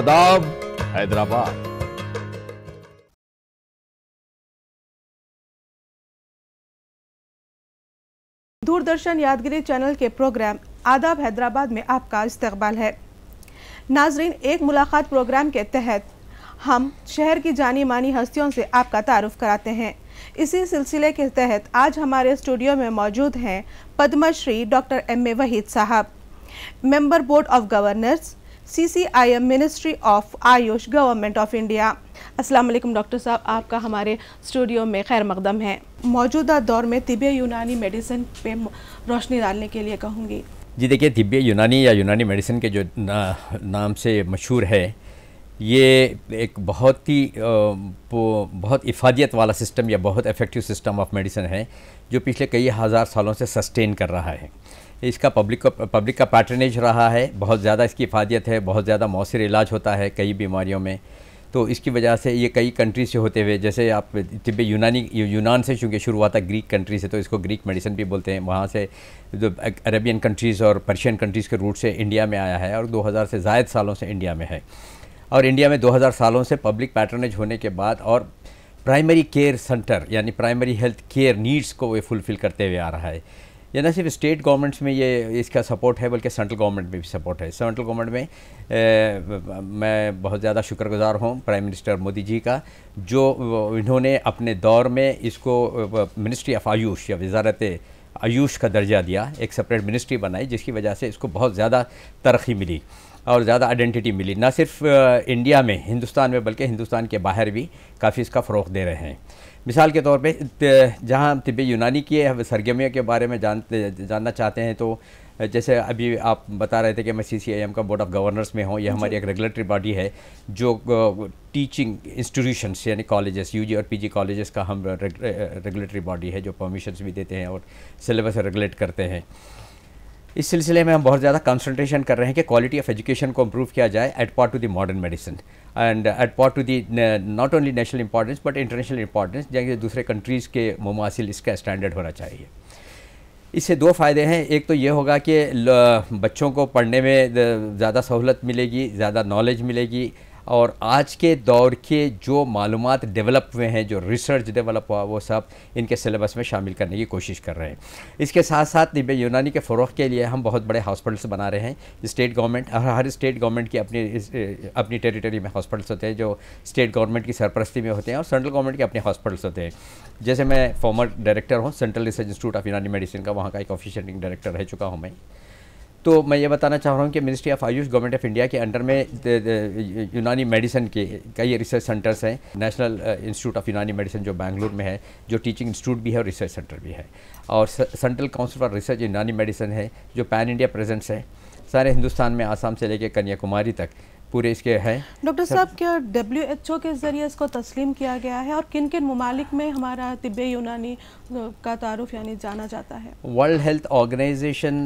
आदाब हैदराबाद दूरदर्शन यादगिरी चैनल के प्रोग्राम आदाब हैदराबाद में आपका इस्तकबाल है नाजरीन एक मुलाकात प्रोग्राम के तहत हम शहर की जानी मानी हस्तियों से आपका तारफ़ कराते हैं इसी सिलसिले के तहत आज हमारे स्टूडियो में मौजूद हैं Padmashri doctor M A Waheed साहब member board of governors CCIM ministry of AYUSH government of India अस्सलाम वालेकुम डॉक्टर साहब आपका हमारे स्टूडियो में खैर मकदम है मौजूदा दौर में तिब्य यूनानी मेडिसिन पे रोशनी डालने के लिए कहूँगी जी देखिए तिब्य यूनानी या यूनानी मेडिसिन के जो ना, नाम से मशहूर है ये एक बहुत ही बहुत इफादियत वाला सिस्टम या बहुत इफ़ेक्टिव सिस्टम ऑफ मेडिसिन है जो पिछले कई हज़ार सालों से सस्टेन कर रहा है इसका पब्लिक को पब्लिक का पैटर्नेज रहा है बहुत ज़्यादा इसकी अफादियत है बहुत ज़्यादा मौसर इलाज होता है कई बीमारियों में तो इसकी वजह से ये कई कंट्री से होते हुए जैसे आप तिब्बी यूनानी यूनान से चूँकि शुरू हुआ था ग्रीक कंट्री से तो इसको ग्रीक मेडिसिन भी बोलते हैं वहाँ से जो अरेबियन कंट्रीज़ और पर्शियन कंट्रीज़ के रूट से इंडिया में आया है और 2000 से ज़ायद सालों से इंडिया में है और इंडिया में 2000 सालों से पब्लिक पैटर्नेज होने के बाद और प्राइमरी केयर सेंटर यानी प्राइमरी हेल्थ केयर नीड्स को वे फुलफ़िल करते हुए आ रहा है या ना सिर्फ स्टेट गवर्नमेंट्स में ये इसका सपोर्ट है बल्कि सेंट्रल गवर्नमेंट में भी सपोर्ट है सेंट्रल गवर्नमेंट में ए, मैं बहुत ज़्यादा शुक्रगुजार हूँ प्राइम मिनिस्टर मोदी जी का जो इन्होंने अपने दौर में इसको मिनिस्ट्री ऑफ आयुष या वजारत आयुष का दर्जा दिया एक सेपरेट मिनिस्ट्री बनाई जिसकी वजह से इसको बहुत ज़्यादा तरक्की मिली और ज़्यादा आइडेंटिटी मिली ना सिर्फ इंडिया में हिंदुस्तान में बल्कि हिंदुस्तान के बाहर भी काफ़ी इसका फ़रोग दे रहे हैं मिसाल के तौर पे जहाँ तिब यूनानी की सरगर्मियों के बारे में जानते जानना चाहते हैं तो जैसे अभी आप बता रहे थे कि मैं सी सी आई एम का बोर्ड ऑफ गवर्नर्स में हूँ ये हमारी एक रेगुलेटरी बॉडी है जो टीचिंग इंस्टीट्यूशंस यानी कॉलेजेस यूजी और पीजी कॉलेजेस का हम रेगुलेटरी बॉडी है जो परमिशन भी देते हैं और सिलेबस रेगुलेट करते हैं इस सिलसिले में हम बहुत ज़्यादा कंसंट्रेशन कर रहे हैं कि क्वालिटी ऑफ एजुकेशन को इम्प्रूव किया जाए at par to the modern medicine and at par to the not only national importance but international importance जैसे दूसरे कंट्रीज़ के मुमासिल इसका स्टैंडर्ड होना चाहिए इससे दो फ़ायदे हैं एक तो ये होगा कि बच्चों को पढ़ने में ज़्यादा सहूलत मिलेगी ज़्यादा नॉलेज मिलेगी और आज के दौर के जो मालूम डेवलप हुए हैं जो रिसर्च डेवलप हुआ वो सब इनके सिलेबस में शामिल करने की कोशिश कर रहे हैं इसके साथ साथ निब यूनानी के फ़रोग के लिए हम बहुत बड़े हॉस्पिटल्स बना रहे हैं स्टेट गवर्नमेंट हर स्टेट गवर्नमेंट की अपनी अपनी टेरिटरी में हॉस्पिटल्स होते हैं जो स्टेट गवर्नमेंट की सरपरस्ती में होते हैं और सेंट्रल गवर्नमेंट के अपने हॉस्पिटल्स होते हैं जैसे मैं फॉर्मर डायरेक्टर हूँ central research institute of Unani medicine का वहाँ का एक ऑफिशियटिंग डायरेक्टर रह चुका हूँ मैं तो मैं ये बताना चाह रहा हूँ कि ministry of AYUSH government of India के अंडर में यूनानी मेडिसिन के कई रिसर्च सेंटर्स हैं national institute of Unani medicine जो बैंगलोर में है जो टीचिंग इंस्टीट्यूट भी है और रिसर्च सेंटर भी है और central council for research Unani medicine है जो पैन इंडिया प्रेजेंट्स है सारे हिंदुस्तान में आसाम से लेकर कन्याकुमारी तक पूरे इसके हैं डॉक्टर साहब क्या डब्ल्यू एच ओ के ज़रिए इसको तस्लीम किया गया है और किन किन ममालिक में हमारा तिब यूनानी uh, का तारुफ यानी जाना जाता है वर्ल्ड हेल्थ ऑर्गेनाइजेशन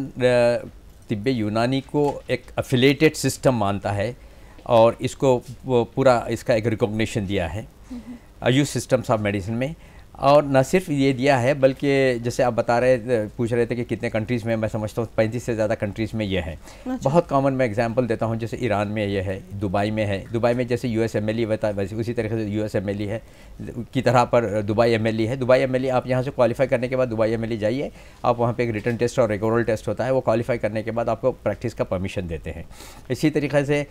तिब्बे यूनानी को एक अफिलेटेड सिस्टम मानता है और इसको पूरा इसका एक रिकॉग्निशन दिया है हम्म। आयुष सिस्टम्स ऑफ मेडिसिन में और न सिर्फ ये दिया है बल्कि जैसे आप बता रहे पूछ रहे थे कि कितने कंट्रीज़ में मैं समझता हूँ पैंतीस से ज़्यादा कंट्रीज़ में ये है अच्छा। बहुत कॉमन मैं एग्जांपल देता हूँ जैसे ईरान में ये है दुबई में है दुबई में जैसे यू एस एम एल वैसे उसी तरीके से यू एस एम है की तरह पर दुबई एम e है दुबई एम e आप यहाँ से क्वालिफाई करने के बाद दुबई एम e जाइए आप वहाँ पर एक रिटर्न टेस्ट और रेगोरल टेस्ट होता है वो क्वालिफाई करने के बाद आपको प्रैक्टिस का परमिशन देते हैं इसी तरीके से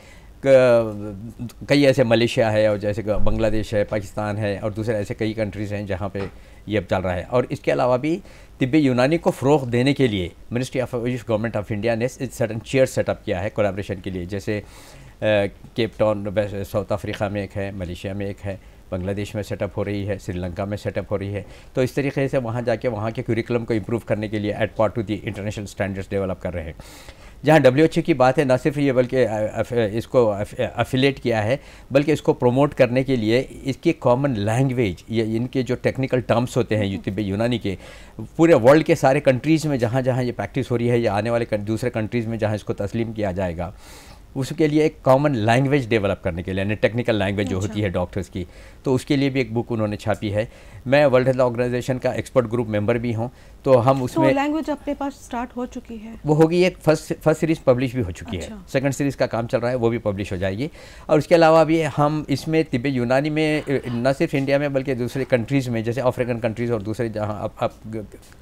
कई ऐसे मलेशिया है और जैसे बांग्लादेश है पाकिस्तान है और दूसरे ऐसे कई कंट्रीज़ हैं जहाँ पे ये अब चल रहा है और इसके अलावा भी तिब्बी यूनानी को फ़रोग देने के लिए ministry of AYUSH government of India ने सडन चेयर सेटअप किया है कोलाब्रेशन के लिए जैसे केप टाउन साउथ अफ्रीका में एक है मलेशिया में एक है बांग्लादेश में सेटअप हो रही है श्रीलंका में सेटअप हो रही है तो इस तरीके से वहाँ जाके वहाँ के करिकुलम को इम्प्रूव करने के लिए at par to the international standards develop कर रहे हैं जहाँ डब्ल्यू की बात है ना सिर्फ ये बल्कि इसको अफिलेट किया है बल्कि इसको प्रमोट करने के लिए इसकी कॉमन लैंग्वेज ये इनके जो टेक्निकल टर्म्स होते हैं यूतिब यूनानी के पूरे वर्ल्ड के सारे कंट्रीज़ में जहाँ जहाँ ये प्रैक्टिस हो रही है या आने वाले दूसरे कंट्रीज़ में जहाँ इसको तस्लीम किया जाएगा उसके लिए एक कॉमन लैंग्वेज डेवलप करने के लिए यानी टेक्निकल लैंग्वेज जो होती अच्छा। है डॉक्टर्स की तो उसके लिए भी एक बुक उन्होंने छापी है मैं वर्ल्ड हेल्थ ऑर्गेनाइजेशन का एक्सपर्ट ग्रुप मेंबर भी हूँ तो हम तो उसमें तो लैंग्वेज अपने पास स्टार्ट हो चुकी है वो होगी एक फर्स्ट फर्स्ट सीरीज पब्लिश भी हो चुकी अच्छा। है सेकंड सीरीज का काम चल रहा है वो भी पब्लिश हो जाएगी और उसके अलावा भी हम इसमें तिब्बे यूनानी में न सिर्फ इंडिया में बल्कि दूसरे कंट्रीज़ में जैसे अफ्रीकन कंट्रीज़ और दूसरे जहाँ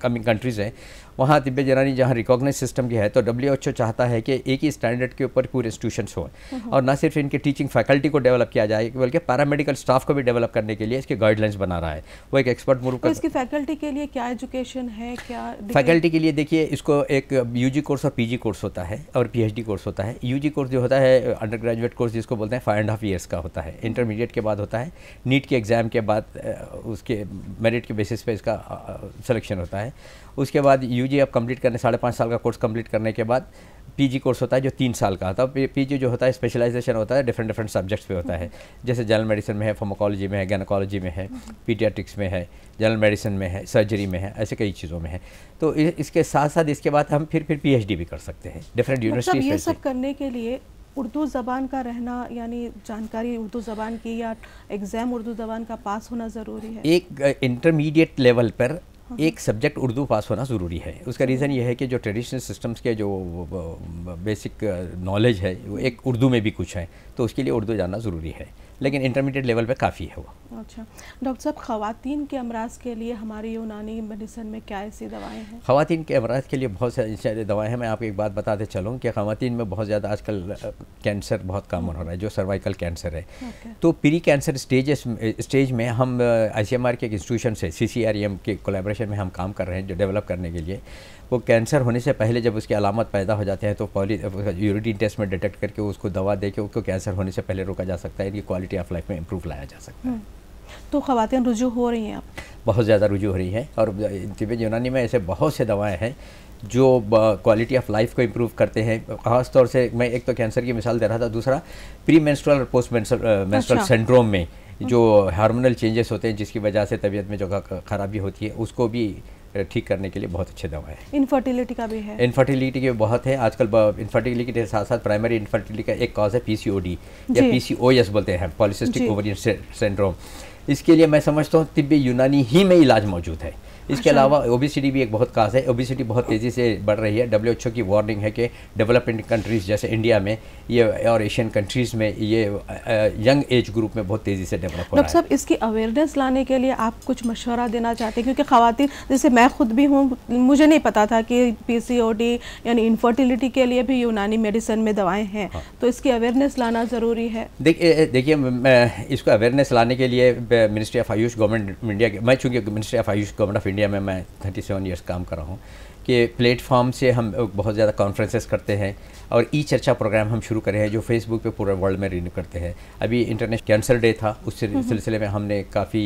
कमिंग कंट्रीज़ हैं वहाँ तिब्बे यूनानी जहाँ रिकॉगनाइज सिस्टम की है तो डब्ल्यू चाहता है कि एक ही स्टैंडर्ड के ऊपर पूरे इंस्टीट्यूशन हों हम्म। और न सिर्फ इनके टीचिंग फैकल्टी को डेवलप किया जाए बल्कि पैरामेडिकल स्टाफ को भी डेवलप करने के लिए इसके गाइडलाइंस बना रहा है वो एक एक्सपर्ट ग्रुप तो इसकी फैकल्टी के लिए क्या एजुकेशन है में क्या फैकल्टी के लिए देखिए इसको एक यूजी कोर्स और पीजी कोर्स होता है और पीएचडी कोर्स होता है यूजी कोर्स जो होता है अंडर ग्रेजुएट कोर्स जिसको बोलते हैं फाइव एंड हाफ ईयर्स का होता है इंटरमीडिएट के बाद होता है नीट के एग्ज़ाम के बाद उसके मेरिट के बेसिस पे इसका सिलेक्शन होता है उसके बाद जी आप कंप्लीट करने साढ़े पाँच साल का कोर्स कम्प्लीट करने के बाद पीजी कोर्स होता है जो तीन साल का होता है पीजी जो होता है स्पेशलाइजेशन होता है डिफरेंट डिफरेंट सब्जेक्ट्स पे होता है जैसे जनरल मेडिसिन में है फोमोकोलॉजी में है गैनकोलॉजी में है पीडियाट्रिक्स में है जनरल मेडिसिन में है सर्जरी में है ऐसे कई चीज़ों में है तो इसके साथ साथ इसके बाद हम फिर फिर पी भी कर सकते हैं डिफरेंट यूनिवर्सिटी मतलब ये सब करने के लिए उर्दू ज़बान का रहना यानी जानकारी उर्दू ज़बान की या एग्ज़ाम उर्दू ज़बान का पास होना ज़रूरी है एक इंटरमीडिएट लेवल पर हाँ। एक सब्जेक्ट उर्दू पास होना ज़रूरी है उसका रीज़न हाँ। ये है कि जो ट्रेडिशनल सिस्टम्स के जो बेसिक नॉलेज है वो एक उर्दू में भी कुछ है तो उसके लिए उर्दू जानना ज़रूरी है लेकिन इंटरमीडिएट लेवल पर काफ़ी है वो अच्छा डॉक्टर साहब खातन के अमराज के लिए हमारी यूनानी मेडिसन में क्या ऐसी दवाएँ हैं खातन के अमराज के लिए बहुत सारी दवाएँ हैं मैं आपको एक बात बताते चलूँ कि खातन में बहुत ज़्यादा आजकल कैंसर बहुत कॉमन हो रहा है जो सर्वाइकल कैंसर है तो प्री कैंसर स्टेज स्टेज में हम आई के एक इंस्टीट्यूशन से सी e के कोलेब्रेशन में हम काम कर रहे हैं जो डेवलप करने के लिए वो कैंसर होने से पहले जब उसकी अलामत पैदा हो जाते हैं तो पॉली यूरिटीन टेस्ट में डिटेक्ट करके उसको दवा दे के उसको कैंसर होने से पहले रोका जा सकता है इनकी क्वालिटी ऑफ लाइफ में इम्प्रूव लाया जा सकता है हम्म। तो ख़वान रुजू हो रही हैं आप बहुत ज़्यादा रुजू हो रही हैं और तिब्बत यूनानी में ऐसे बहुत से दवाएँ हैं जो क्वालिटी ऑफ लाइफ को इम्प्रूव करते हैं ख़ास तौर से मैं एक तो कैंसर की मिसाल दे रहा था दूसरा प्री मैंस्ट्रल और पोस्ट अच्छा। सिंड्रोम में हम्म। जो हार्मोनल चेंजेस होते हैं जिसकी वजह से तबीयत में जो खराबी होती है उसको भी ठीक करने के लिए बहुत अच्छी दवाएं हैं इनफर्टिलिटी का भी है इनफर्टिलिटी के बहुत है आजकल इनफर्टिलिटी के साथ साथ प्राइमरी इनफर्टिलिटी का एक कॉज है पीसीओडी या पीसीओएस बोलते हैं पॉलिसिस्टिक ओवरियन सिंड्रोम इसके लिए मैं समझता हूँ तिब्बी यूनानी ही में इलाज मौजूद है इसके अच्छा। अलावा ओबेसिटी भी एक बहुत खास है ओबेसिटी बहुत तेज़ी से बढ़ रही है डब्ल्यू की वार्निंग है कि डेवलपिंग कंट्रीज़ जैसे इंडिया में ये और एशियन कंट्रीज़ में ये यंग एज ग्रुप में बहुत तेज़ी से डेवलप हो रहा है साहब इसकी अवेयरनेस लाने के लिए आप कुछ मशवरा देना चाहते हैं क्योंकि खातन जैसे मैं खुद भी हूँ मुझे नहीं पता था कि पी यानी इनफर्टिलिटी के लिए भी यूनानी मेडिसिन में दवाएँ हैं हाँ। तो इसकी अवेयरनेस लाना ज़रूरी है देखिए देखिए इसको अवेयरनेस लाने के लिए ministry of AYUSH government India मैं चूँकि ministry of AYUSH government of India में मैं थर्टी सेवन ईयर्स काम कर रहा हूँ कि प्लेटफॉर्म से हम बहुत ज़्यादा कॉन्फ्रेंसेस करते हैं और ई चर्चा प्रोग्राम हम शुरू करे हैं जो फेसबुक पे पूरे वर्ल्ड में रिन्यू करते हैं अभी इंटरनेशनल कैंसर डे था उस सिलसिले में हमने काफ़ी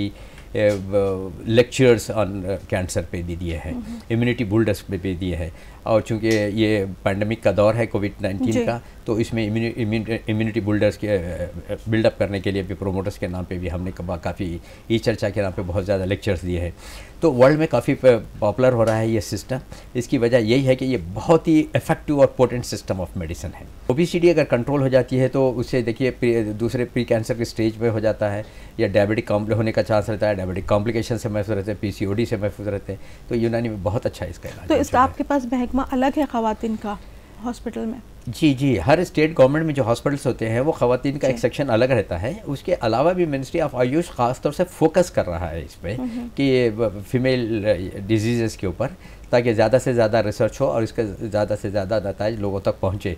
लेक्चर्स ऑन कैंसर पे भी दिए हैं इम्यूनिटी बुल्डस पे भी दिए हैं और चूंकि ये पैंडमिक का दौर है कोविड नाइन्टीन का तो इसमें इम्यूनिटी बिल्डर्स के बिल्डअप करने के लिए भी प्रोमोटर्स के नाम पे भी हमने काफ़ी ई चर्चा के नाम पे बहुत ज़्यादा लेक्चर्स दिए हैं तो वर्ल्ड में काफ़ी पॉपुलर हो रहा है ये सिस्टम इसकी वजह यही है कि ये बहुत ही इफेक्टिव और पोटेंट सिस्टम ऑफ मेडिसिन है ओबीसीडी अगर कंट्रोल हो जाती है तो उससे देखिए दूसरे प्री कैंसर के स्टेज पर हो जाता है या डायबिटिक होने का चांस रहता है डायबिटिक कॉम्प्लिकेशन से महफूज रहते हैं पी से महफूज रहते हैं तो यूनानी में बहुत अच्छा इसका तो इसका आपके पास महकमा अलग है खातन का हॉस्पिटल में जी जी हर स्टेट गवर्नमेंट में जो हॉस्पिटल्स होते हैं वो खातन का एक सेक्शन अलग रहता है उसके अलावा भी मिनिस्ट्री ऑफ आयुष खासतौर से फोकस कर रहा है इस पर हम्म, हम्म। कि फीमेल डिजीज़ के ऊपर ताकि ज़्यादा से ज़्यादा रिसर्च हो और इसके ज़्यादा से ज़्यादा नतज लोगों तक पहुँचे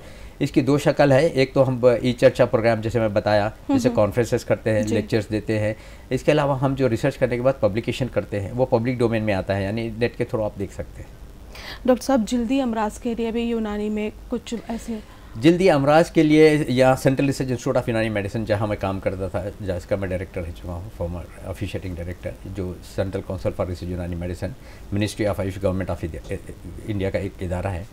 इसकी दो शक्ल है एक तो हम ई चर्चा प्रोग्राम जैसे मैं बताया हम्म, जैसे कॉन्फ्रेंसेस करते हैं लेक्चर्स देते हैं इसके अलावा हम जो रिसर्च करने के बाद पब्लिकेशन करते हैं वो पब्लिक डोमेन में आता है यानी नेट के थ्रू आप देख सकते हैं डॉक्टर साहब जल्दी अमराज के लिए भी यूनानी में कुछ ऐसे जल्दी अमराज के लिए यहाँ central research institute of Unani medicine जहाँ मैं काम करता था जहाँ इसका मैं डायरेक्टर रह चुका हूँ फॉर्मर ऑफिशियटिंग डायरेक्टर जो central council for research Unani medicine ministry of AYUSH government of India का एक इदारा है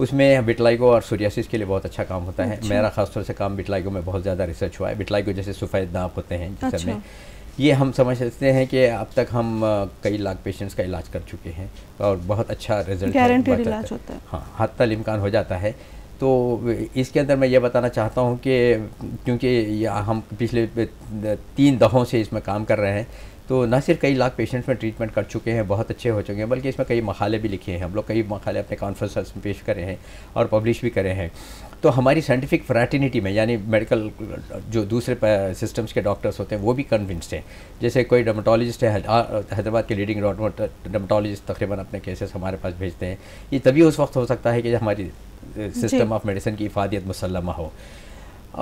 उसमें बिटलाइगो और सूर्यासिस के लिए बहुत अच्छा काम होता है अच्छा। मेरा खासतौर से काम बिटलाइगो में बहुत ज़्यादा रिसर्च हुआ है बिटलाइगो जैसे सफ़ेद दाग होते हैं जिसमें अच्छा। ये हम समझ सकते हैं कि अब तक हम कई लाख पेशेंट्स का इलाज कर चुके हैं और बहुत अच्छा रिजल्ट गारंटेड इलाज होता है हाँ हद तल इम्कान हो जाता है तो इसके अंदर मैं ये बताना चाहता हूँ कि क्योंकि हम पिछले तीन दहों से इसमें काम कर रहे हैं तो ना सिर्फ कई लाख पेशेंट्स में ट्रीटमेंट कर चुके हैं बहुत अच्छे हो चुके हैं बल्कि इसमें कई मखाले भी लिखे हैं हम लोग कई मखाले अपने कॉन्फ्रेंस में पेश करे हैं और पब्लिश भी करे हैं तो हमारी साइंटिफिक फ्रैटिनिटी में यानी मेडिकल जो दूसरे सिस्टम्स के डॉक्टर्स होते हैं वो भी कन्विंस्ड हैं जैसे कोई डर्माटोलॉजिस्ट है हैदराबाद के लीडिंग डर्माटोलॉजिस्ट तकरीबन अपने केसेस हमारे पास भेजते हैं ये तभी उस वक्त हो सकता है कि हमारी सिस्टम ऑफ मेडिसिन की इफादियत मुसलमा हो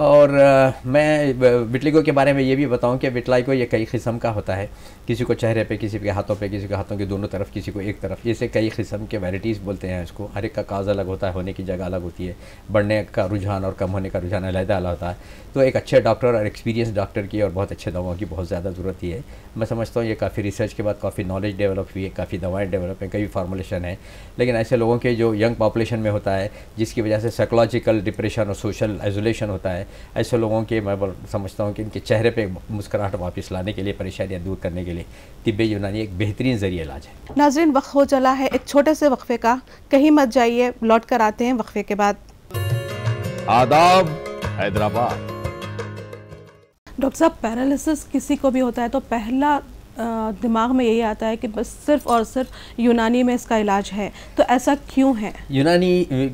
और आ, मैं विटलिगो के बारे में ये भी बताऊं कि विटलाइगो ये कई किस्म का होता है किसी को चेहरे पे किसी के हाथों पे किसी के हाथों के दोनों तरफ किसी को एक तरफ जैसे कई किस्म के वैराइटीज़ बोलते हैं इसको हर एक का काज अलग होता है होने की जगह अलग होती है बढ़ने का रुझान और कम होने का रुझान अलहदा अलग होता है तो एक अच्छे डॉक्टर और एक्सपीरियंस डॉक्टर की और बहुत अच्छे दवाओं की बहुत ज़्यादा ज़रूरत ही है मैं समझता हूँ ये काफ़ी रिसर्च के बाद काफ़ी नॉलेज डेवलप हुई है काफ़ी दवाएँ डेवलप हैं कई फार्मोलेशन है लेकिन ऐसे लोगों के जो यंग पॉपुलेशन में होता है जिसकी वजह से साइकोलॉजिकल डिप्रेशन और सोशल आइसोलेशन होता है ऐसे लोगों के मैं समझता हूँ कि इनके चेहरे पर मुस्कुराहट वापस लाने के लिए परेशानियाँ दूर करने के लिए तिब्बे यूनानी एक बेहतरीन ज़रिए इलाज है नाजरीन वक्त हो चला है एक छोटे से वक्फे का कहीं मत जाइए लौट कर आते हैं वक्फे के बाद आदाब हैदराबाद डॉक्टर साहब पैरालिसिस किसी को भी होता है तो पहला दिमाग में यही आता है कि बस सिर्फ और सिर्फ यूनानी में इसका इलाज है तो ऐसा क्यों है यूनानी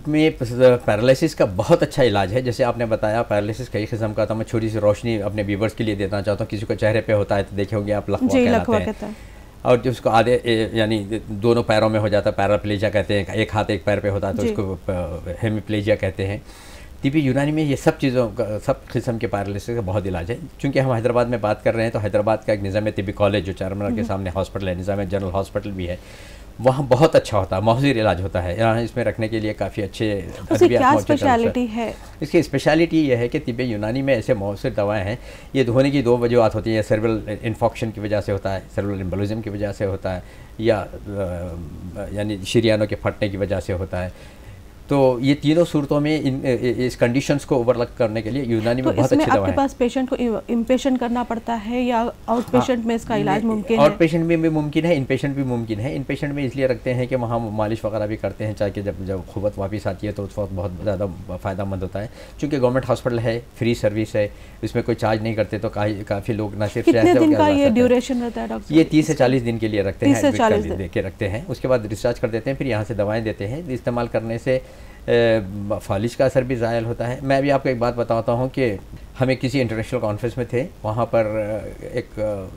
में पैरालिसिस का बहुत अच्छा इलाज है जैसे आपने बताया पैरालिसिस कई किस्म का था तो मैं छोटी सी रोशनी अपने व्यूवर्स के लिए देना चाहता हूँ तो किसी को चेहरे पे होता है तो देखे होंगे आप लखवा कहता है और जो उसको आधे यानी दोनों पैरों में हो जाता है पैराप्लेजिया कहते हैं एक हाथ एक पैर पे होता है तो उसको हेमीप्लेजिया कहते हैं दिव्य यूनानी में ये सब चीज़ों का सब किस्म के पैरालिस का बहुत इलाज है क्योंकि हम हैदराबाद में बात कर रहे हैं तो हैदराबाद का एक निज़ाम तिबी कॉलेज जो चार के हम्म। सामने हॉस्पिटल है निज़ाम जनरल हॉस्पिटल भी है वहाँ बहुत अच्छा होता है मौजूद इलाज होता है यहाँ इसमें रखने के लिए काफ़ी अच्छे स्पेशलिटी तो है इसकी स्पेशलिटी ये है कि तिब यूनानी में ऐसे मौसर दवाएँ हैं ये धोने की दो वजूहत होती हैं सर्वल इन्फॉक्शन की वजह से होता है सर्वल इम्बलिज़म की वजह से होता है या यानी शरीनों के फटने की वजह से होता है तो ये तीनों सूरतों में इन इस कंडीशंस को ओवरलक करने के लिए यूनानी तो में बहुत अच्छी दवा आपके पास पेशेंट को इम्पेशेंट करना पड़ता है या आउट पेशेंट हाँ, में इसका इलाज मुमकिन है आउट पेशेंट में भी मुमकिन है इन पेशेंट भी मुमकिन है इन पेशेंट में इसलिए रखते हैं कि वहाँ मालिश वगैरह भी करते हैं चाहे जब जब खुबत वापस आती है तो उस वक्त बहुत ज़्यादा फ़ायदामंद होता है चूँकि गवर्नमेंट हॉस्पिटल है फ्री सर्विस है इसमें कोई चार्ज नहीं करते तो काफ़ी लोग ना सिर्फ ड्यूरेशन रहता है डॉक्टर ये तीस से चालीस दिन के लिए रखते हैं रखते हैं उसके बाद डिस्चार्ज कर देते हैं फिर यहाँ से दवाएँ देते हैं इस्तेमाल करने से फालिश का असर भी ज़ायल होता है मैं भी आपको एक बात बताता हूँ कि हमें किसी इंटरनेशनल कॉन्फ्रेंस में थे वहाँ पर एक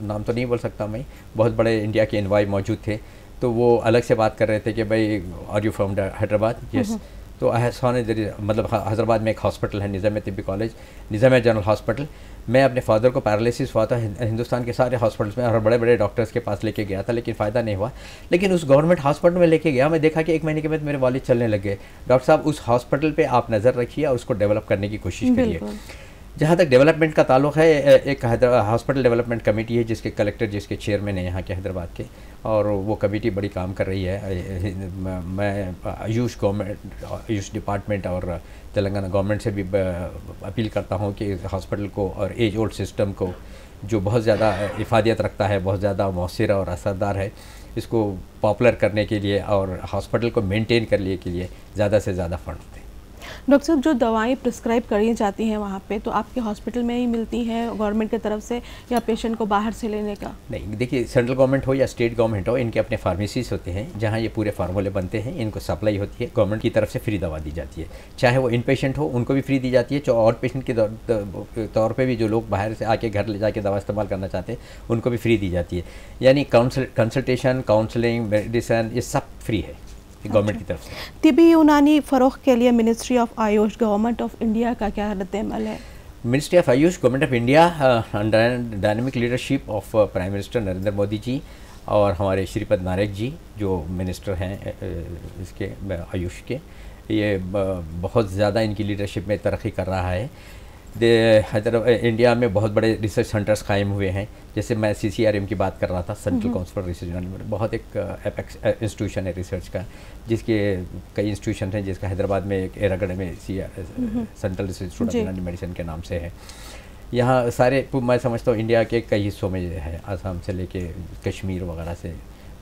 नाम तो नहीं बोल सकता मैं बहुत बड़े इंडिया के इन्वाई मौजूद थे तो वो अलग से बात कर रहे थे कि भाई are you from Hyderabad yes तो अहसान मतलब हैदराबाद में एक हॉस्पिटल है निज़ाम तबी कॉलेज निज़ाम जनरल हॉस्पिटल मैं अपने फादर को पैरालिसिस हुआ था हिंदुस्तान के सारे हॉस्पिटल्स में और बड़े बड़े डॉक्टर्स के पास लेके गया था लेकिन फ़ायदा नहीं हुआ लेकिन उस गवर्नमेंट हॉस्पिटल में लेके गया मैं देखा कि एक महीने के बाद मेरे वाले चलने लगे डॉक्टर साहब उस हॉस्पिटल पर आप नज़र रखिए और उसको डेवलप करने की कोशिश करिए जहाँ तक डेवलपमेंट का ताल्लुक है एक हॉस्पिटल डेवलपमेंट कमेटी है जिसके कलेक्टर जिसके चेयरमैन है यहाँ के हैदराबाद के और वो कमेटी बड़ी काम कर रही है मैं आयुष गवर्नमेंट आयुष डिपार्टमेंट और तेलंगाना गवर्नमेंट से भी अपील करता हूँ कि हॉस्पिटल को और एज ओल्ड सिस्टम को जो बहुत ज़्यादा इफादियत रखता है बहुत ज़्यादा मौसर और असरदार है इसको पॉपुलर करने के लिए और हॉस्पिटल को मेनटेन करने के लिए ज़्यादा से ज़्यादा फ़ंड दें डॉक्टर साहब जो दवाएं प्रिस्क्राइब करी जाती हैं वहाँ पे तो आपके हॉस्पिटल में ही मिलती हैं गवर्नमेंट की तरफ से या पेशेंट को बाहर से लेने का नहीं देखिए सेंट्रल गवर्नमेंट हो या स्टेट गवर्नमेंट हो इनके अपने फार्मेसीज होते हैं जहाँ ये पूरे फार्मूले बनते हैं इनको सप्लाई होती है गवर्नमेंट की तरफ से फ्री दवा दी जाती है चाहे वो इन पेशेंट हो उनको भी फ्री दी जाती है जो और पेशेंट के तौर पर भी जो लोग बाहर से आके घर ले जाके दवा इस्तेमाल करना चाहते हैं उनको भी फ्री दी जाती है यानी कंसल्टेशन काउंसलिंग मेडिसिन ये सब फ्री है गवर्नमेंट की तरफ से तबी यूनानी फ़रोग के लिए ministry of AYUSH government of India का क्या रद्द अमल है ministry of AYUSH government of India dynamic dynamic leadership of prime minister Narendra Modi ji और हमारे श्रीपद नारायक जी जो मिनिस्टर हैं इसके आयुष के ये बहुत ज़्यादा इनकी लीडरशिप में तरक्की कर रहा है हैदराबाद इंडिया में बहुत बड़े रिसर्च सेंटर्स कायम हुए हैं जैसे मैं सी सी आर एम की बात कर रहा था सेंट्रल काउंसिल फॉर रिसर्च बहुत एक इंस्टीट्यूशन है रिसर्च का जिसके कई इंस्टीट्यूशन हैं जिसका हैदराबाद में एक एरागढ़ में सी सेंट्रल रिसर्च इंस्टीट्यूट मेडिसिन के नाम से है यहाँ सारे मैं समझता हूँ इंडिया के कई हिस्सों में है आसाम से लेके कश्मीर वगैरह से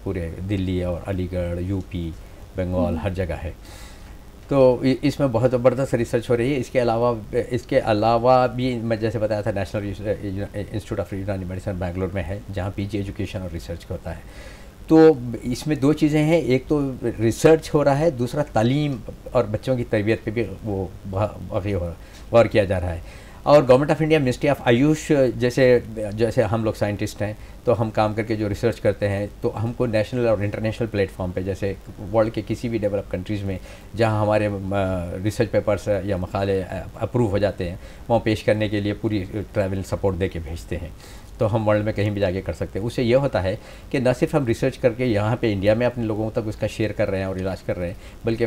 पूरे दिल्ली और अलीगढ़ यूपी बंगाल हम्म। हर जगह है तो इसमें बहुत ज़बरदस्त रिसर्च हो रही है इसके अलावा इसके अलावा भी मैं जैसे बताया था national institute of Unani medicine Bangalore में है जहाँ पीजी एजुकेशन और रिसर्च होता है तो इसमें दो चीज़ें हैं एक तो रिसर्च हो रहा है दूसरा तालीम और बच्चों की तरबियत पे भी वो अभी हो गौर किया जा रहा है और government of India ministry of AYUSH जैसे जैसे हम लोग साइंटिस्ट हैं तो हम काम करके जो रिसर्च करते हैं तो हमको नेशनल और इंटरनेशनल प्लेटफॉर्म पे जैसे वर्ल्ड के किसी भी डेवलप कंट्रीज़ में जहाँ हमारे रिसर्च पेपर्स या मकाले अप्रूव हो जाते हैं वहाँ पेश करने के लिए पूरी ट्रैवल सपोर्ट दे के भेजते हैं तो हम वर्ल्ड में कहीं भी जाके कर सकते हैं उससे यह होता है कि न सिर्फ हम रिसर्च करके यहाँ पे इंडिया में अपने लोगों तक उसका शेयर कर रहे हैं और इलाज कर रहे हैं बल्कि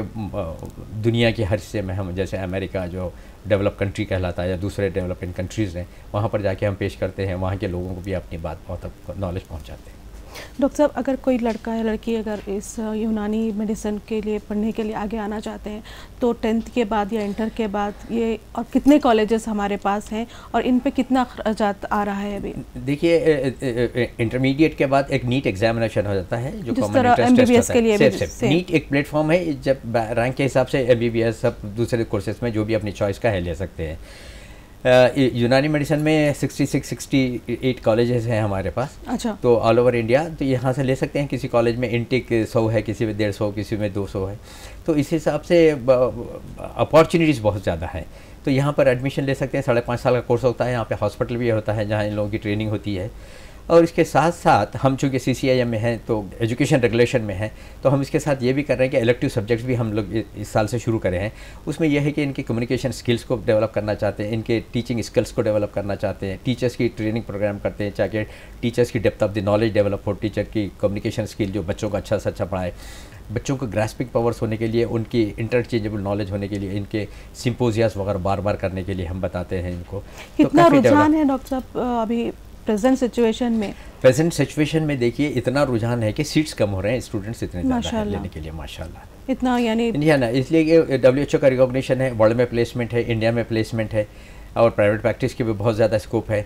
दुनिया के हर हिस्से में हम जैसे अमेरिका जो डेवलप कंट्री कहलाता है या दूसरे डेवलपिंग कंट्रीज़ हैं वहाँ पर जाके हम पेश करते हैं वहाँ के लोगों को भी अपनी बात बहुत नॉलेज पहुँचाते हैं डॉक्टर साहब अगर कोई लड़का या लड़की अगर इस यूनानी मेडिसिन के लिए पढ़ने के लिए आगे आना चाहते हैं तो टेंथ के बाद या इंटर के बाद ये और कितने कॉलेजेस हमारे पास हैं और इन पे कितना खर्चात आ रहा है अभी देखिए इंटरमीडिएट के बाद एक नीट एग्जामिनेशन हो जाता है जो बी बी एस के लिए नीट एक प्लेटफॉर्म है जब रैंक के हिसाब से एम सब दूसरे कोर्सेज में जो भी अपनी चॉइस का है ले सकते हैं यूनानी uh, मेडिसिन में 66 68 कॉलेजेस हैं हमारे पास अच्छा तो ऑल ओवर इंडिया तो यहाँ से ले सकते हैं किसी कॉलेज में इनटेक सौ है किसी में डेढ़ सौ किसी में दो सौ है तो इस हिसाब से अपॉर्चुनिटीज़ बहुत ज़्यादा है तो यहाँ पर एडमिशन ले सकते हैं साढ़े पाँच साल का कोर्स होता है यहाँ पे हॉस्पिटल भी होता है जहाँ इन लोगों की ट्रेनिंग होती है और इसके साथ साथ हम चूँकि सी सी आई एम में हैं तो एजुकेशन रेगुलेशन में हैं तो हम इसके साथ ये भी कर रहे हैं कि इलेक्टिव सब्जेक्ट्स भी हम लोग इस साल से शुरू करें हैं उसमें यह है कि इनकी कम्युनिकेशन स्किल्स को डेवलप करना चाहते हैं इनके टीचिंग स्किल्स को डेवलप करना चाहते हैं टीचर्स की ट्रेनिंग प्रोग्राम करते हैं चाहे टीचर्स की depth of the knowledge develop हो टीचर की कम्युनिकेशन स्किल जो बच्चों को अच्छा से अच्छा पढ़ाए बच्चों को ग्रास्पिंग पावर्स होने के लिए उनकी इंटरचेंजेबल नॉलेज होने के लिए इनके सिंपोजियास वगैरह बार बार करने के लिए हम बताते हैं इनको तो कितना तो रुझान है डॉक्टर साहब अभी प्रेजेंट सिचुएशन में प्रेजेंट सिचुएशन में देखिए इतना रुझान है कि सीट्स कम हो रहे हैं स्टूडेंट्स इतने ज़्यादा लेने के लिए माशाल्लाह इतना यानी है ना इसलिए डब्ल्यू एच ओ का रिकॉग्निशन है वर्ल्ड में प्लेसमेंट है इंडिया में प्लेसमेंट है और प्राइवेट प्रैक्टिस की भी बहुत ज़्यादा स्कोप है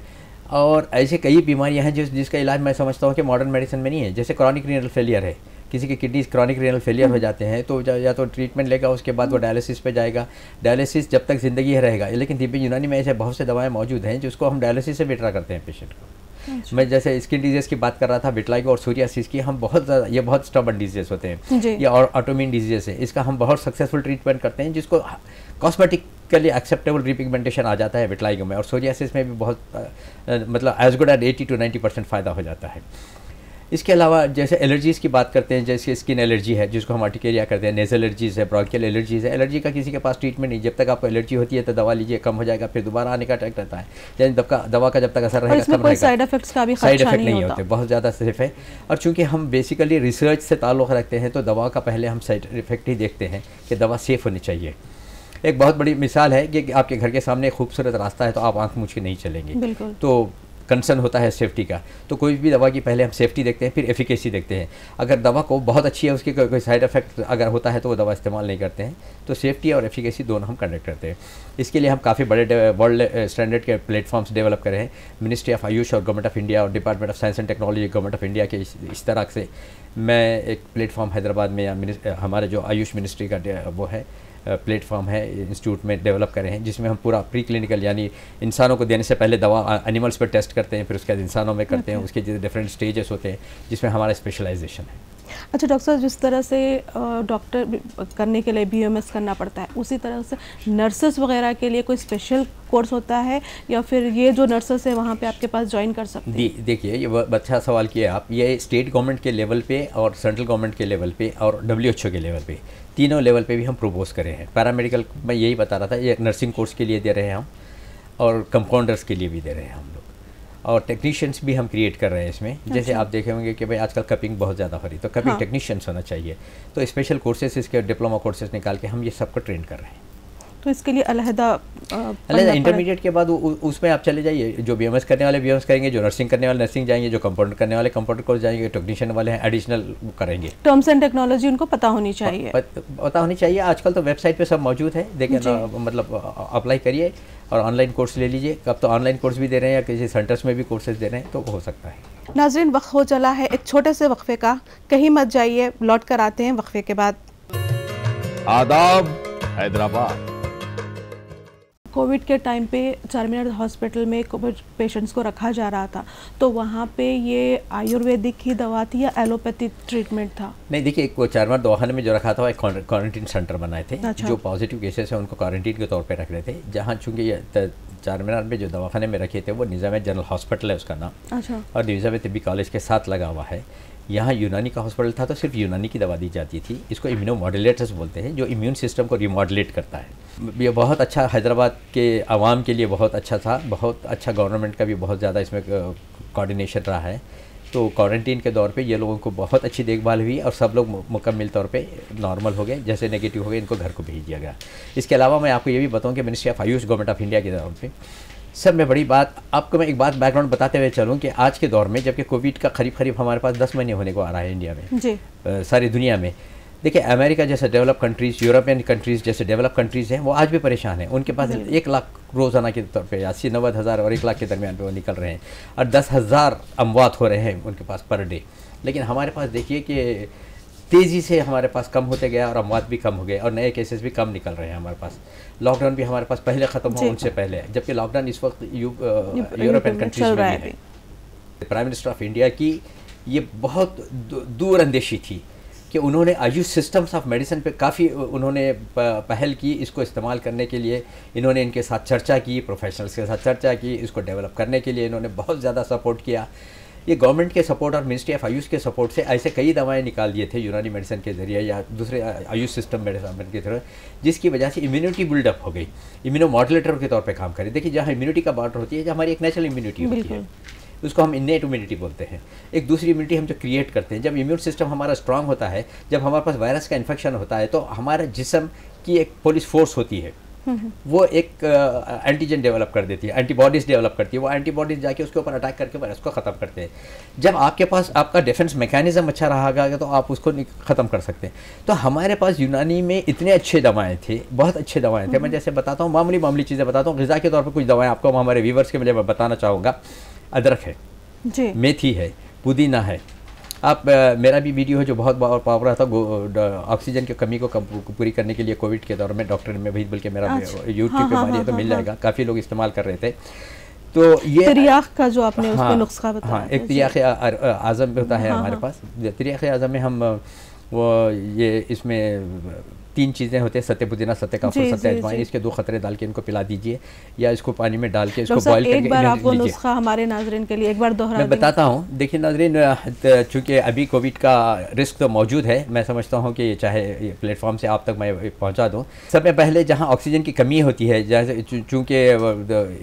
और ऐसे कई बीमारियाँ हैं जिस जिसका इलाज मैं समझता हूँ कि मॉडर्न मेडिसिन में नहीं है जैसे क्रॉनिक रीनल फेलियर है किसी की किडनी क्रॉनिक रेनल फेलियर हो हम्म। जाते हैं तो या तो ट्रीटमेंट लेगा उसके बाद वो डायलिसिस हम्म। पे जाएगा डायलिसिस जब तक ज़िंदगी रहेगा लेकिन दिव्य यूनानी में ऐसे बहुत से दवाएँ मौजूद हैं जिसको हम डायलिसिस से बेटरा करते हैं पेशेंट को अच्छा। मैं जैसे स्किन डिजीज़ की बात कर रहा था विटलाइगो और सूर्यासिस की हम बहुत ज़्यादा ये बहुत स्टबन डिजीज़ होते हैं ये और ऑटोमिन डिजीज़ है इसका हम बहुत सक्सेसफुल ट्रीटमेंट करते हैं जिसको कॉस्मेटिक के लिए एक्सेप्टेबल रिपिगमेंटेशन आ जाता है विटलाइगो में और सोरियासिस में भी बहुत आ, मतलब as good at eighty to ninety percent फ़ायदा हो जाता है इसके अलावा जैसे एलर्जीज़ की बात करते हैं जैसे स्किन एलर्जी है जिसको हम आर्टिकेरिया करते हैं नेजल एलर्जीज़ है ब्रॉकियल एलर्जीज़ है एलर्जी का किसी के पास ट्रीटमेंट नहीं जब तक आपको एलर्जी होती है तो दवा लीजिए कम हो जाएगा फिर दोबारा आने का अटैक रहता है यानी दवा का जब तक असर रहेगा कम रहेगा साइड इफेक्ट्स का भी साइड इफेक्ट नहीं होते बहुत ज़्यादा सेफ है और चूँकि हम बेसिकली रिसर्च से ताल्लुक़ रखते हैं तो दवा का पहले हम साइड इफेक्ट ही देखते हैं कि दवा सेफ़ होनी चाहिए एक बहुत बड़ी मिसाल है कि आपके घर के सामने खूबसूरत रास्ता है तो आप आंख मूछ के नहीं चलेंगे तो कंसर्न होता है सेफ्टी का तो कोई भी दवा की पहले हम सेफ्टी देखते हैं फिर एफिकेसी देखते हैं अगर दवा को बहुत अच्छी है उसके कोई साइड इफेक्ट अगर होता है तो वो दवा इस्तेमाल नहीं करते हैं तो सेफ्टी और एफिकेसी दोनों हम कंडक्ट करते हैं इसके लिए हम काफ़ी बड़े वर्ल्ड स्टैंडर्ड eh, के प्लेटफॉर्म्स डेवलप करें हैं मिनिस्ट्री ऑफ आयुष और गवर्नमेंट ऑफ इंडिया और department of science and technology government of India के इस, इस तरह से मैं एक प्लेटफॉर्म हैदराबाद में या eh, हमारे जो आयुष मिनिस्ट्री का eh, वो है प्लेटफॉर्म है इंस्टीट्यूट में डेवलप करे हैं जिसमें हम पूरा प्री क्लिनिकल यानी इंसानों को देने से पहले दवा एनिमल्स पर टेस्ट करते हैं फिर उसके बाद इंसानों में करते हैं उसके डिफरेंट स्टेजेस होते हैं जिसमें हमारा स्पेशलाइजेशन है अच्छा डॉक्टर साहब जिस तरह से डॉक्टर करने के लिए बी करना पड़ता है उसी तरह से नर्सेस वगैरह के लिए कोई स्पेशल कोर्स होता है या फिर ये जो नर्सेस है वहाँ पे आपके पास ज्वाइन कर सकते हैं देखिए ये अच्छा सवाल किया आप ये स्टेट गवर्नमेंट के लेवल पे और सेंट्रल गवर्नमेंट के लेवल पे और डब्ल्यू के लेवल पे तीनों लेवल पे भी हम प्रोपोज़ करे हैं पैरामेडिकल मैं यही बता रहा था ये नर्सिंग कोर्स के लिए दे रहे हैं हम और कंपाउंडर्स के लिए भी दे रहे हैं हम लोग और टेक्नीशियंस भी हम क्रिएट कर रहे हैं इसमें अच्छा। जैसे आप देखे होंगे कि भाई आजकल कपिंग बहुत ज़्यादा हो रही तो कपिंग हाँ। टेक्नीशियंस होना चाहिए तो स्पेशल कोर्सेज इसके डिप्लोमा कोर्सेज निकाल के हम ये सबको ट्रेन कर रहे हैं तो इसके लिए अलहदा इंटरमीडिएट के बाद उसमें आप चले जाइए जो बी करने वाले बी करेंगे जो नर्सिंग करने वाले नर्सिंग जाएंगे जो कंप्यूटर करने वाले कंप्यूटर कोर्स जाएंगे टेक्नीशियन वाले हैं एडिशनल करेंगे टर्म्स एंड टेक्नोलॉजी उनको पता होनी चाहिए पता होनी चाहिए आजकल तो वेबसाइट पर सब मौजूद है देखिए मतलब अप्लाई करिए और ऑनलाइन कोर्स ले लीजिए अब तो ऑनलाइन कोर्स भी दे रहे हैं या किसी सेंटर्स में भी कोर्सेज दे रहे हैं तो हो सकता है नाजरीन वक्त हो चला है एक छोटे से वक्फे का कहीं मत जाइए लौट कर आते हैं वक्फे के बाद आदाब हैदराबाद कोविड के टाइम पे चारमीनार हॉस्पिटल में कोविड पेशेंट्स को रखा जा रहा था तो वहाँ पे ये आयुर्वेदिक ही दवा थी या एलोपैथी ट्रीटमेंट था नहीं देखिए एक चारमीनार दोहन में जो रखा था एक क्वारंटीन सेंटर बनाए थे अच्छा। जो पॉजिटिव केसेस हैं उनको क्वारंटीन के तौर पे रख रहे थे जहाँ चूँकि मिनार में जो दवाखाने में रखे थे वो निज़ाम जनरल हॉस्पिटल है उसका नाम अच्छा और निज़ाम तबी कॉलेज के साथ लगा हुआ है यहाँ यूनानी का हॉस्पिटल था तो सिर्फ यूनानी की दवा दी जाती थी इसको इम्यूनो मॉडलेटर्स बोलते हैं जो इम्यून सिस्टम को रिमॉडलेट करता है ये बहुत अच्छा हैदराबाद के आवाम के लिए बहुत अच्छा था बहुत अच्छा गवर्नमेंट का भी बहुत ज़्यादा इसमें कोऑर्डिनेशन रहा है तो क्वारंटीन के दौर पे ये लोगों को बहुत अच्छी देखभाल हुई और सब लोग मुकम्मल तौर पे नॉर्मल हो गए जैसे नेगेटिव हो गए इनको घर को भेज दिया गया इसके अलावा मैं आपको ये भी बताऊँ कि ministry of AYUSH government of India के दौर पर सब में बड़ी बात आपको मैं एक बात बैकग्राउंड बताते हुए चलूँ कि आज के दौर में जबकि कोविड का खरीब खरीब हमारे पास दस महीने होने को आ रहा है इंडिया में जी सारी दुनिया में देखिए अमेरिका जैसे डेवलप कंट्रीज़ यूरोपियन कंट्रीज़ जैसे डेवलप कंट्रीज़ हैं वो आज भी परेशान हैं उनके पास एक लाख रोज़ाना के तौर पे अस्सी नब्बे हज़ार और एक लाख के दरमियान पे वो निकल रहे हैं और दस हज़ार अमवात हो रहे हैं उनके पास पर डे लेकिन हमारे पास देखिए कि तेज़ी से हमारे पास कम होते गया और अमवात भी कम हो गए और नए केसेस भी कम निकल रहे हैं हमारे पास लॉकडाउन भी हमारे पास पहले ख़त्म हुआ उनसे पहले जबकि लॉकडाउन इस वक्त यूरोपियन कंट्रीज में भी है प्राइम मिनिस्टर ऑफ इंडिया की ये बहुत दूर अंदेशी थी कि उन्होंने आयुष सिस्टम्स ऑफ मेडिसिन पे काफ़ी उन्होंने पहल की इसको इस्तेमाल करने के लिए इन्होंने इनके साथ चर्चा की प्रोफेशनल्स के साथ चर्चा की इसको डेवलप करने के लिए इन्होंने बहुत ज़्यादा सपोर्ट किया ये गवर्नमेंट के सपोर्ट और मिनिस्ट्री ऑफ आयुष के सपोर्ट से ऐसे कई दवाएं निकाल दिए थे यूनानी मेडिसिन के जरिए या दूसरे आयुष सिस्टम मेडिसिन के जरिए जिसकी वजह से इम्यूनिटी बिल्डअप हो गई इम्यूनो मॉडलेटर के तौर पर काम करें देखिए जहाँ इम्यूनिटी का बॉर्डर होती है जहाँ हमारी एक नेचुरल इम्यूनिटी होती है उसको हम इन्नेट इम्यूनिटी बोलते हैं एक दूसरी इम्यूनिटी हम जो क्रिएट करते हैं जब इम्यून सिस्टम हमारा स्ट्रांग होता है जब हमारे पास वायरस का इन्फेक्शन होता है तो हमारा जिसम की एक पुलिस फोर्स होती है वो एक एंटीजन डेवलप कर देती है एंटीबॉडीज डेवलप करती है वो एंटीबॉडीज जाके उसके ऊपर अटैक करके वायरस को ख़त्म करते हैं जब आपके पास आपका डिफेंस मैकेनिज्म अच्छा रहा तो आप उसको ख़त्म कर सकते हैं तो हमारे पास यूनानी में इतने अच्छे दवाएँ थे बहुत अच्छे दवाएँ थे मैं हम्म। जैसे बताता हूँ मामूली मामूली चीज़ें बताता हूँ गज़ा के तौर पर कुछ दवाएँ आपको हमारे व्यूवर्स के मुझे मैं बताना चाहूँगा अदरक है जी मेथी है पुदीना है आप मेरा भी वीडियो है जो बहुत पावर रहा था ऑक्सीजन की कमी को पूरी करने के लिए कोविड के दौर में डॉक्टर में भी बल्कि मेरा यूट्यूब अच्छा। हाँ, हाँ, हाँ, तो हाँ, हाँ, मारिए तो मिल जाएगा काफ़ी लोग इस्तेमाल कर रहे थे तो ये त्रियाख का जो आपने हाँ, उसको नुस्खा बताया हाँ एक त्रियाख आज़म होता है हमारे पास त्रियाख आज़म में हम वो ये इसमें तीन चीज़ें होते हैं सत्य पुदीना सत्य काफुर सत्य अजवाइन इसके दो खतरे डाल के इनको पिला दीजिए या इसको पानी में डाल के इसको बॉईल करके बार आपको नुस्खा हमारे नाजरन के लिए एक बार दोहरा मैं बताता हूँ देखिए नाजरीन चूँकि अभी कोविड का रिस्क तो मौजूद है मैं समझता हूँ कि चाहे प्लेटफॉर्म से आप तक मैं पहुँचा दूँ सबसे पहले जहाँ ऑक्सीजन की कमी होती है जैसे चूँकि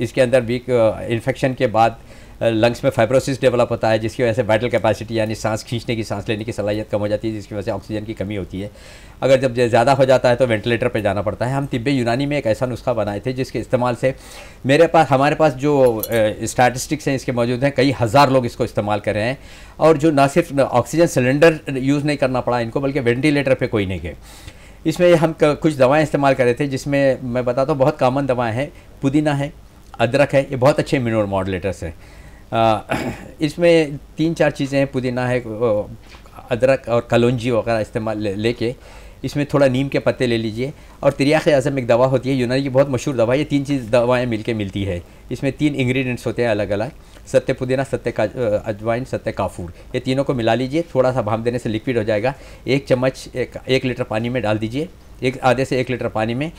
इसके अंदर वीक इन्फेक्शन के बाद लंग्स में फाइब्रोसिस डेवलप होता है जिसकी वजह से वाइटल कैपेसिटी यानी सांस खींचने की सांस लेने की सलाहियत कम हो जाती है जिसकी वजह से ऑक्सीजन की कमी होती है अगर जब ज़्यादा हो जाता है तो वेंटिलेटर पर जाना पड़ता है हम तिब्बे यूनानी में एक ऐसा नुस्खा बनाए थे जिसके इस्तेमाल से मेरे पास हमारे पास जो स्टैटिस्टिक्स हैं इसके मौजूद हैं कई हज़ार लोग इसको इस्तेमाल कर रहे हैं और जो ना सिर्फ ऑक्सीजन सिलेंडर यूज़ नहीं करना पड़ा इनको बल्कि वेंटिलेटर पर कोई नहीं गए इसमें हम कुछ दवाएं इस्तेमाल कर रहे थे जिसमें मैं बताता हूँ बहुत कामन दवाएं हैं पुदीना है अदरक है ये बहुत अच्छे मिनोर मॉडलेटर्स हैं इसमें तीन चार चीज़ें हैं पुदीना है अदरक और कलौजी वगैरह इस्तेमाल लेके इसमें थोड़ा नीम के पत्ते ले लीजिए और तिरियाख अजम एक दवा होती है यूनानी की बहुत मशहूर दवा ये तीन चीज़ दवाएँ मिलके मिलती है इसमें तीन इंग्रेडिएंट्स होते हैं अलग अलग सत्य पुदीना सत्य का अजवाइन सत्य काफूर ये तीनों को मिला लीजिए थोड़ा सा भाप देने से लिक्विड हो जाएगा एक चम्मच एक, एक लीटर पानी में डाल दीजिए एक आधे से एक लीटर पानी में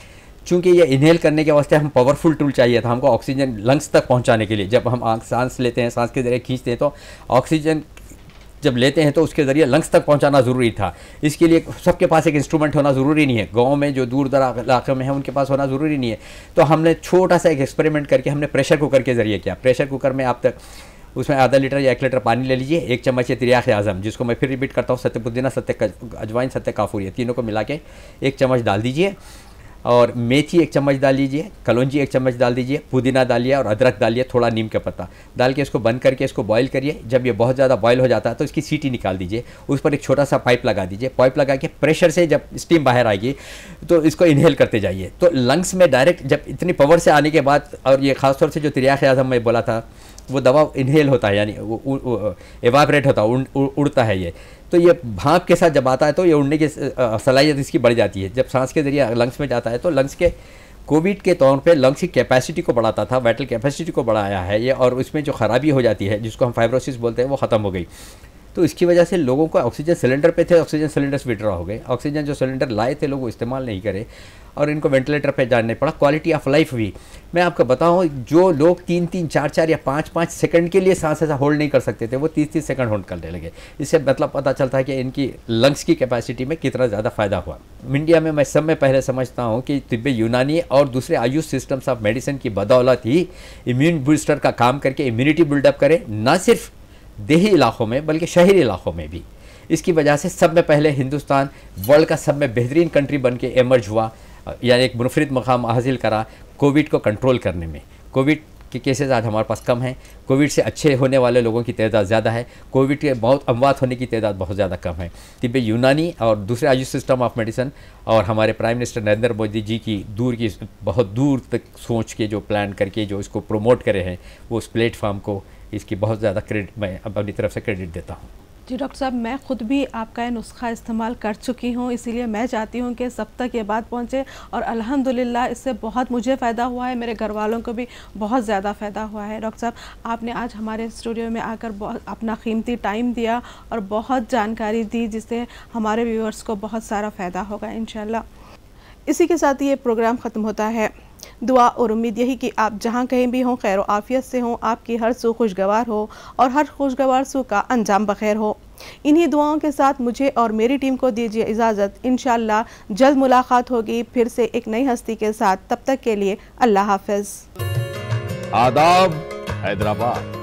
चूँकि ये इनहेल करने के वास्ते हम पावरफुल टूल चाहिए था हमको ऑक्सीजन लंग्स तक पहुंचाने के लिए जब हम आँख सांस लेते हैं सांस के ज़रिए खींचते हैं तो ऑक्सीजन जब लेते हैं तो उसके ज़रिए लंग्स तक पहुंचाना ज़रूरी था इसके लिए सबके पास एक इंस्ट्रूमेंट होना ज़रूरी नहीं है गांव में जो दूर दराज इलाकों में है उनके पास होना ज़रूरी नहीं है तो हमने छोटा सा एक एक्सपेरिमेंट करके हमने प्रेशर कुकर के ज़रिए किया प्रेशर कुकर में आप तक उसमें आधा लीटर या एक लीटर पानी ले लीजिए एक चम्मच त्रियाख आज़म जिसको मैं फिर रिपीट करता हूँ सत्य पुदीना सत्य अजवाइन सत्य काफूर ये तीनों को मिला के एक चम्मच डाल दीजिए और मेथी एक चम्मच डाल लीजिए कलौजी एक चम्मच डाल दीजिए पुदीना डालिए और अदरक डालिए थोड़ा नीम का पत्ता डाल के इसको बंद करके इसको बॉईल करिए जब ये बहुत ज़्यादा बॉईल हो जाता है तो इसकी सीटी निकाल दीजिए उस पर एक छोटा सा पाइप लगा दीजिए पाइप लगा के प्रेशर से जब स्टीम बाहर आएगी तो इसको इन्हेल करते जाइए तो लंग्स में डायरेक्ट जब इतनी पावर से आने के बाद और ये खासतौर से जो त्रिया आजम में बोला था वो दवा इन्हेल होता है यानी एवापरेट होता है उड़, उड़ता है ये तो ये भाप के साथ जब आता है तो ये उड़ने की सलाहियत इसकी बढ़ जाती है जब सांस के जरिए लंग्स में जाता है तो लंग्स के कोविड के तौर पे लंग्स की कैपेसिटी को बढ़ाता था वाइटल कैपेसिटी को बढ़ाया है ये और उसमें जो खराबी हो जाती है जिसको हम फाइब्रोसिस बोलते हैं वो ख़त्म हो गई तो इसकी वजह से लोगों का ऑक्सीजन सिलेंडर पे थे ऑक्सीजन सिलेंडर्स विड्रॉ हो गए ऑक्सीजन जो सिलेंडर लाए थे लोग इस्तेमाल नहीं करे और इनको वेंटिलेटर पे जानने पड़ा क्वालिटी ऑफ लाइफ भी मैं आपको बताऊँ जो लोग तीन तीन चार चार या पाँच पाँच सेकंड के लिए सांस ऐसा होल्ड नहीं कर सकते थे वो तीस तीस सेकंड होल्ड करने लगे इससे मतलब पता चलता है कि इनकी लंग्स की कैपेसिटी में कितना ज़्यादा फ़ायदा हुआ इंडिया में मैं सब में पहले समझता हूँ कि तिब्बी यूनानी और दूसरे आयुष सिस्टम्स ऑफ मेडिसिन की बदौलत ही इम्यून बूस्टर का काम करके इम्यूनिटी बिल्डअप करें ना सिर्फ देही इलाकों में बल्कि शहरी इलाकों में भी इसकी वजह से सब में पहले हिंदुस्तान वर्ल्ड का सब में बेहतरीन कंट्री बन के एमर्ज हुआ यानी एक मुनफरद मकाम हासिल करा कोविड को कंट्रोल करने में कोविड के केसेज़ आज हमारे पास कम हैं कोविड से अच्छे होने वाले लोगों की तादाद ज़्यादा है कोविड के बहुत अमवात होने की तादाद बहुत ज़्यादा कम है तिब्बे यूनानी और दूसरे आयुष सिस्टम ऑफ मेडिसन और हमारे प्राइम मिनिस्टर नरेंद्र मोदी जी की दूर की बहुत दूर तक सोच के जो प्लान करके जो इसको प्रोमोट करे हैं वो उस प्लेटफार्म को इसकी बहुत ज़्यादा क्रेडिट मैं अब अपनी तरफ से क्रेडिट देता हूँ जी डॉक्टर साहब मैं ख़ुद भी आपका यह नुस्खा इस्तेमाल कर चुकी हूँ इसीलिए मैं चाहती हूँ कि सब तक ये बात पहुँचे और अल्हम्दुलिल्लाह इससे बहुत मुझे फ़ायदा हुआ है मेरे घर वालों को भी बहुत ज़्यादा फ़ायदा हुआ है डॉक्टर साहब आपने आज हमारे स्टूडियो में आकर बहुत अपना कीमती टाइम दिया और बहुत जानकारी दी जिससे हमारे व्यूअर्स को बहुत सारा फ़ायदा होगा इन इसी के साथ ये प्रोग्राम ख़त्म होता है दुआ और उम्मीद यही कि आप जहाँ कहीं भी हों खैर आफियत से हों आपकी हर सुख खुशगवार हो और हर खुशगवार सुख का अंजाम बखैर हो इन्हीं दुआओं के साथ मुझे और मेरी टीम को दीजिए इजाज़त इन जल्द मुलाकात होगी फिर से एक नई हस्ती के साथ तब तक के लिए अल्लाह हाफिज आदाब हैदराबाद